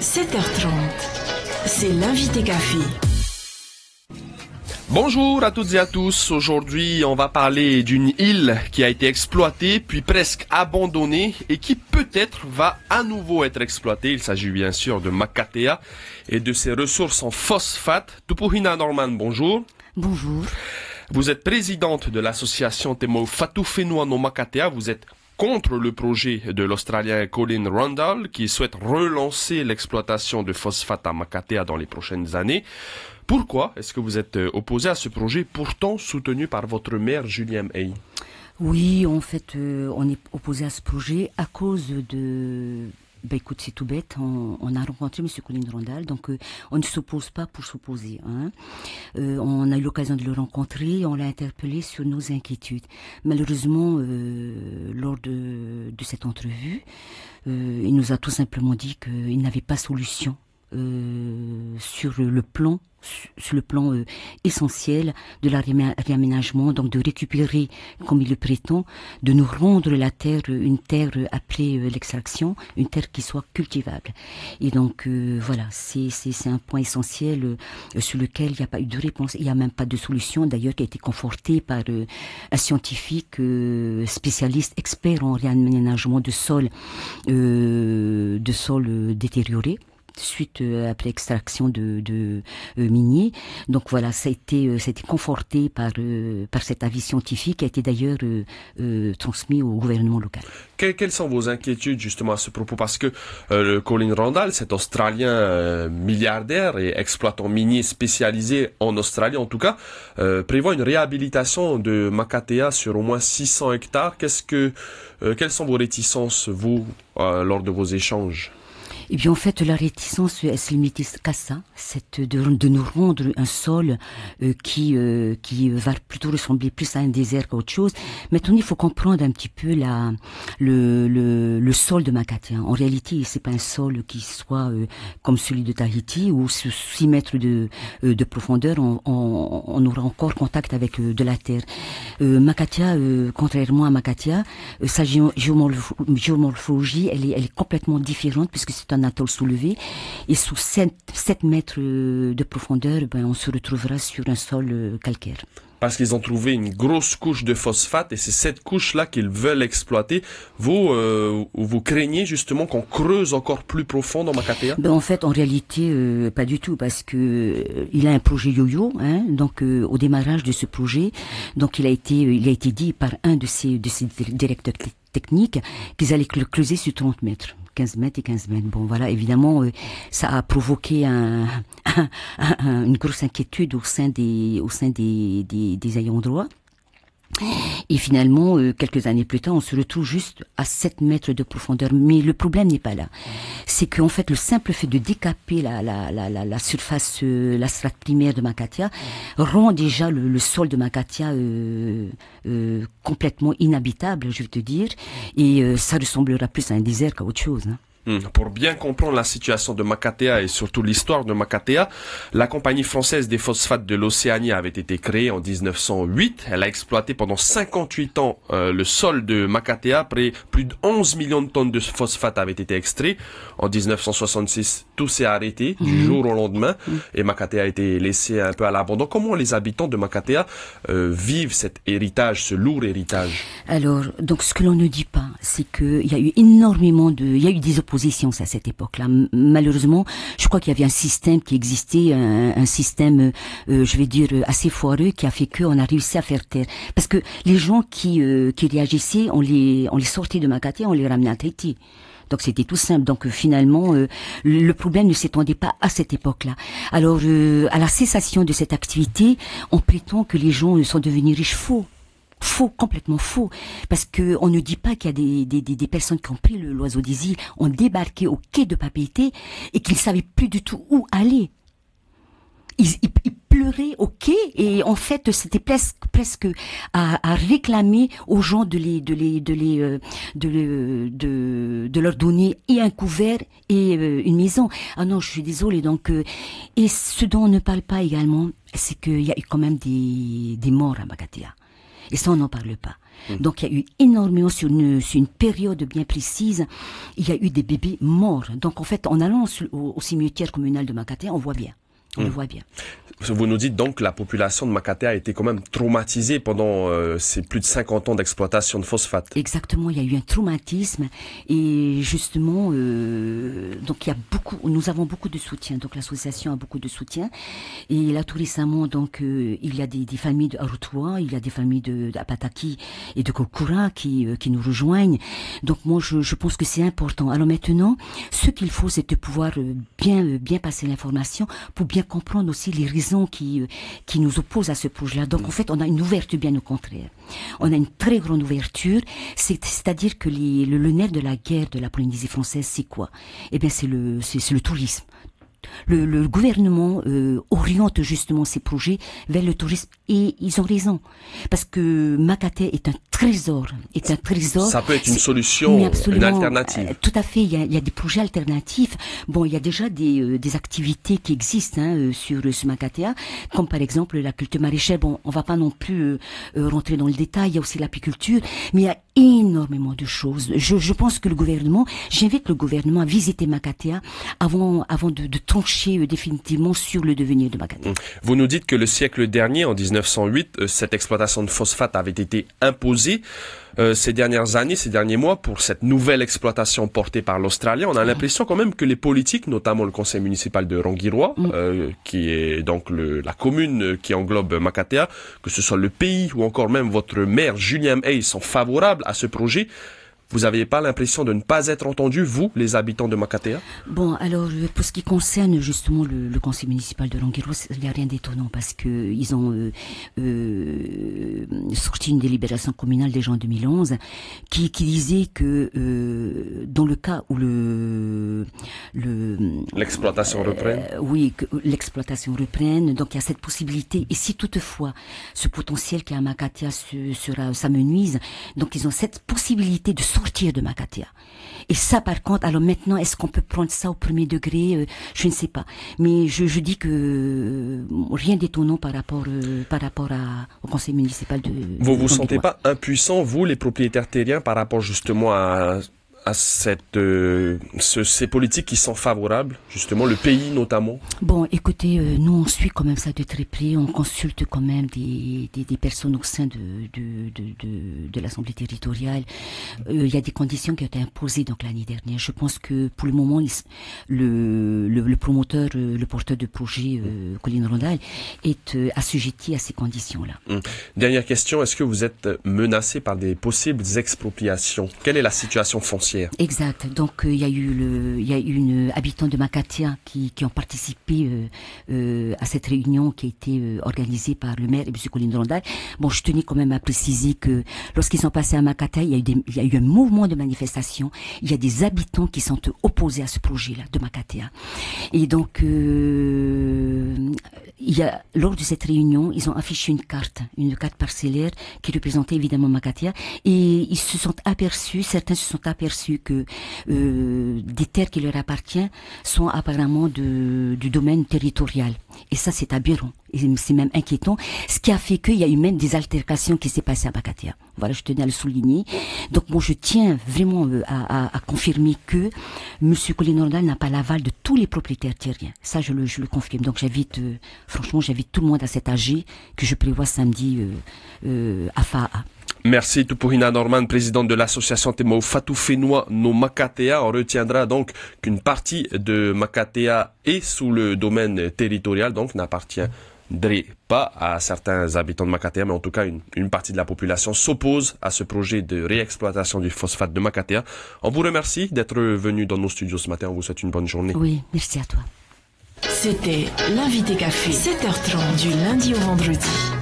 7h30. C'est l'invité café. Bonjour à toutes et à tous. Aujourd'hui, on va parler d'une île qui a été exploitée puis presque abandonnée et qui peut-être va à nouveau être exploitée. Il s'agit bien sûr de Makatea et de ses ressources en phosphate. Tupuhina Norman, bonjour. Bonjour. Vous êtes présidente de l'association témo Fatou Fenouano Makatea. Vous êtes contre le projet de l'Australien Colin Rundle qui souhaite relancer l'exploitation de phosphate à Makatea dans les prochaines années. Pourquoi est-ce que vous êtes euh, opposé à ce projet pourtant soutenu par votre maire Julien Hay Oui, en fait, euh, on est opposé à ce projet à cause de bah, écoute, c'est tout bête. On, a rencontré M. Colin Rondal. donc euh, on ne s'oppose pas pour s'opposer. Hein. Euh, on a eu l'occasion de le rencontrer, on l'a interpellé sur nos inquiétudes. Malheureusement, euh, lors de, de, cette entrevue, il nous a tout simplement dit qu'il n'avait pas solution euh, sur le plan sur le plan essentiel de la réaménagement, donc de récupérer, comme il le prétend, de nous rendre la terre une terre après euh, l'extraction, une terre qui soit cultivable. Et donc euh, voilà, c'est un point essentiel sur lequel il n'y a pas eu de réponse, il n'y a même pas de solution d'ailleurs qui a été confortée par un scientifique spécialiste, expert en réaménagement de sol, de sol détérioré suite à euh, l'extraction de, de euh, miniers. Donc voilà, ça a été, euh, conforté par, par cet avis scientifique qui a été d'ailleurs transmis au gouvernement local. quelles sont vos inquiétudes justement à ce propos Parce que le Colin Randall, cet Australien milliardaire et exploitant minier spécialisé en Australie en tout cas, prévoit une réhabilitation de Makatea sur au moins 600 hectares. Qu'est-ce que, quelles sont vos réticences, vous, lors de vos échanges et bien, en fait, la réticence, elle se limite qu'à ça, cette de, de, nous rendre un sol euh, qui euh, qui va plutôt ressembler plus à un désert qu'à autre chose. Maintenant, il faut comprendre un petit peu la le le, sol de Makatia. Hein. En réalité, c'est pas un sol qui soit euh, comme celui de Tahiti où sous 6 mètres de de profondeur, on, on, on, aura encore contact avec de la terre. Makatia, contrairement à Makatia, sa géomorphologie, elle est, elle est complètement différente puisque c'est un atoll soulevé. Et sous 7, mètres de profondeur, ben, on se retrouvera sur un sol euh, calcaire parce qu'ils ont trouvé une grosse couche de phosphate et c'est cette couche-là qu'ils veulent exploiter. Vous, euh, vous craignez justement qu'on creuse encore plus profond dans Makatea ben, En fait, en réalité, euh, pas du tout, parce que il a un projet yo-yo. Hein, donc, au démarrage de ce projet, donc il a été, il a été dit par un de ses, de ses directeurs technique qu'ils allaient creuser sur 30 mètres. 15 mètres et 15 mètres. Bon, voilà, évidemment, euh, ça a provoqué un, une grosse inquiétude au sein des, au sein des, des, des ayants droit. Et finalement, euh, quelques années plus tard, on se retrouve juste à 7 mètres de profondeur. Mais le problème n'est pas là c'est qu'en fait le simple fait de décaper la, la, la, la, la surface, euh, la strate primaire de Makatia, rend déjà le, sol de Macatia euh, euh, complètement inhabitable, je vais te dire, et ça ressemblera plus à un désert qu'à autre chose. Hein. Mm. Pour bien comprendre la situation de Makatea et surtout l'histoire de Makatea, la compagnie française des phosphates de l'Océanie avait été créée en 1908. Elle a exploité pendant 58 ans euh, le sol de Makatea. Près, plus de 11 millions de tonnes de phosphate avaient été extraits. En 1966, tout s'est arrêté du mhm. jour au lendemain mhm. et Makatea a été laissé un peu à l'abandon. Comment les habitants de Makatea euh, vivent cet héritage, ce lourd héritage Alors, donc ce que l'on ne dit pas, c'est qu'il y a eu énormément de... Il y a eu des à cette époque-là. Malheureusement, je crois qu'il y avait un système qui existait, un, système, euh, je vais dire, assez foireux qui a fait qu'on a réussi à faire taire. Parce que les gens qui, euh, réagissaient, on les, on les sortait de Makati, on les ramenait à Tahiti. Donc c'était tout simple. Donc euh, finalement, le problème ne s'étendait pas à cette époque-là. Alors, à la cessation de cette activité, on prétend que les gens sont devenus riches faux. Faux, complètement faux, parce que on ne dit pas qu'il y a des, des, des, personnes qui ont pris le l'oiseau des ont débarqué au quai de Papeete et qu'ils ne savaient plus du tout où aller. Ils, ils, pleuraient au quai et en fait c'était presque presque à, à, réclamer aux gens de les de les de euh, de, de, leur donner et un couvert et euh, une maison. Ah non, je suis désolée. Donc euh, et ce dont on ne parle pas également, c'est qu'il y a quand même des des morts à Bagatia. Et ça, on n'en parle pas. Hmm. Donc il y a eu énormément sur une, période bien précise, il y a eu des bébés morts. Donc en fait, en allant au, cimetière communal de Macaté, on voit bien on le hmm. voit bien. Vous nous dites donc que la population de Makatea a été quand même traumatisée pendant euh, ces plus de 50 ans d'exploitation de phosphate. Exactement, il y a eu un traumatisme et justement, euh, donc il y a beaucoup, nous avons beaucoup de soutien, donc l'association a beaucoup de soutien et là tout récemment, donc euh, il y a des, familles de Arutua, il y a des familles de, et de Kokura qui, qui nous rejoignent. Donc moi je, je pense que c'est important. Alors maintenant, ce qu'il faut c'est de pouvoir bien bien passer l'information pour bien comprendre aussi les raisons qui, euh, qui nous opposent à ce projet-là. Donc en mm. fait, on a une ouverture bien au contraire. On a une très grande ouverture, c'est-à-dire que le, le, nerf de la guerre de la Polynésie française, c'est quoi Eh bien, c'est le, le tourisme. Le, gouvernement euh, oriente justement ses projets vers le tourisme et ils ont raison parce que Makate est un trésor est un trésor. Ça peut être une solution, une alternative. Euh, tout à fait. Il y, a, des projets alternatifs. Bon, il y a déjà des, euh, activités qui existent hein, euh, sur ce comme par exemple la culture maraîchère. Bon, on va pas non plus rentrer dans le détail. Il y a aussi l'apiculture, mais il y a énormément de choses. Je, pense que le gouvernement, j'invite le gouvernement à visiter Makatea avant, avant de, de, trancher définitivement sur le devenir de Makatea. Mmh. Vous nous dites que le siècle dernier, en 1908, cette exploitation de phosphate avait été imposée euh, ces dernières années, ces derniers mois, pour cette nouvelle exploitation portée par l'Australie. On a mm. l'impression quand même que les politiques, notamment le conseil municipal de Rangiroa mm. euh, qui est donc la commune qui englobe Makatea, que ce soit le pays ou encore même votre maire Julien Hayes, sont favorables à ce projet vous n'aviez pas l'impression de ne pas être entendu, vous, les habitants de Makatea Bon, alors, euh, pour ce qui concerne justement le, conseil municipal de Langueros, il n'y a rien d'étonnant parce que ils ont euh, euh sorti une délibération communale déjà en 2011 qui, disait que euh, dans le cas où le... L'exploitation euh, reprenne Oui, que l'exploitation reprenne, donc il y a cette possibilité. Et si toutefois ce potentiel qui est à Makatea sera s'amenuise, donc ils ont cette possibilité de sortir sortir de Makatia. Et ça, par contre, alors maintenant, est-ce qu'on peut prendre ça au premier degré euh, Je ne sais pas. Mais je, je dis que euh, rien d'étonnant par rapport, euh, par rapport à, au conseil municipal de... Vous ne vous sentez pas impuissant, vous, les propriétaires terriens, par rapport justement à à cette, euh, ces politiques qui sont favorables, justement, le pays notamment Bon, écoutez, euh, nous on suit quand même ça de très près, on consulte quand même des, personnes au sein de, de, l'Assemblée territoriale. Euh, il y a des conditions qui ont été imposées l'année dernière. Je pense que pour le moment, le, promoteur, le porteur de projet, Colline Rondal, est assujetti à ces conditions-là. Hum. Dernière question, est-ce que vous êtes menacé par des possibles expropriations Quelle est la situation foncière Exact. Donc euh, il y a eu le, il y a eu une euh, habitante de Makatia qui, qui ont participé euh, à cette réunion qui a été organisée par le maire et M. Colin Bon, je tenais quand même à préciser que lorsqu'ils sont passés à Makatia, il y a eu il y a eu un mouvement de manifestation. Il y a des habitants qui sont opposés à ce projet-là de Makatia. Et donc lors de cette réunion, ils ont affiché une carte, une carte parcellaire qui représentait évidemment Makatia, et ils se sont aperçus, certains se sont aperçus que euh, des terres qui leur appartiennent sont apparemment du domaine territorial. Et ça, c'est aberrant c'est même inquiétant, ce qui a fait qu'il y a eu même des altercations qui s'est passées à Makatea. Voilà, je tenais à le souligner. Donc moi, je tiens vraiment euh, à, confirmer que M. Colin Nordal n'a pas l'aval de tous les propriétaires terriens. Ça, je le, confirme. Donc j'invite, euh, franchement, j'invite tout le monde à cet que je prévois samedi euh, à FAA. Merci Tupurina Norman, présidente de l'association Temo Fatou Fénois no Makatea. On retiendra donc qu'une partie de Makatea est sous le domaine territorial, donc n'appartient pas à certains habitants de Makatea, mais en tout cas une, partie de la population s'oppose à ce projet de réexploitation du phosphate de Makatea. On vous remercie d'être venu dans nos studios ce matin. On vous souhaite une bonne journée. Oui, merci à toi. C'était l'invité café, 7h30 du lundi au vendredi.